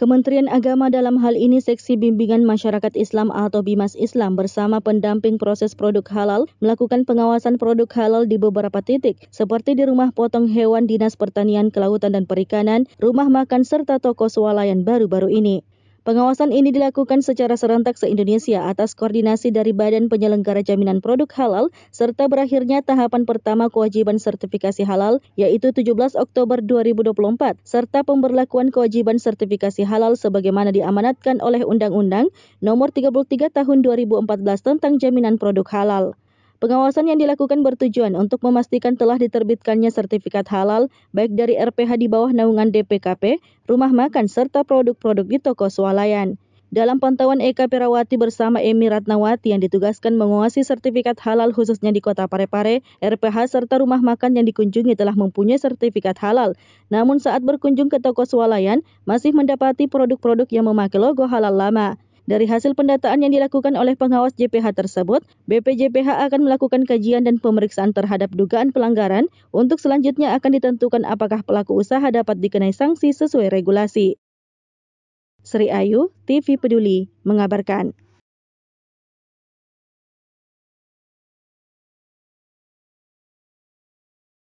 Kementerian Agama dalam hal ini Seksi Bimbingan Masyarakat Islam atau Bimas Islam bersama pendamping proses produk halal melakukan pengawasan produk halal di beberapa titik seperti di rumah potong hewan Dinas Pertanian Kelautan dan Perikanan, rumah makan serta toko swalayan baru-baru ini. Pengawasan ini dilakukan secara serentak se-Indonesia atas koordinasi dari Badan Penyelenggara Jaminan Produk Halal serta berakhirnya tahapan pertama kewajiban sertifikasi halal yaitu 17 Oktober 2024 serta pemberlakuan kewajiban sertifikasi halal sebagaimana diamanatkan oleh Undang-Undang Nomor 33 Tahun 2014 tentang Jaminan Produk Halal. Pengawasan yang dilakukan bertujuan untuk memastikan telah diterbitkannya sertifikat halal baik dari RPH di bawah naungan DPKP, rumah makan, serta produk-produk di toko swalayan. Dalam pantauan Eka Perawati bersama Emi Ratnawati yang ditugaskan menguasai sertifikat halal khususnya di Kota Parepare, RPH serta rumah makan yang dikunjungi telah mempunyai sertifikat halal. Namun saat berkunjung ke toko swalayan, masih mendapati produk-produk yang memakai logo halal lama. Dari hasil pendataan yang dilakukan oleh pengawas JPH tersebut, BPJPH akan melakukan kajian dan pemeriksaan terhadap dugaan pelanggaran untuk selanjutnya akan ditentukan apakah pelaku usaha dapat dikenai sanksi sesuai regulasi. Sri Ayu, TV Peduli, mengabarkan.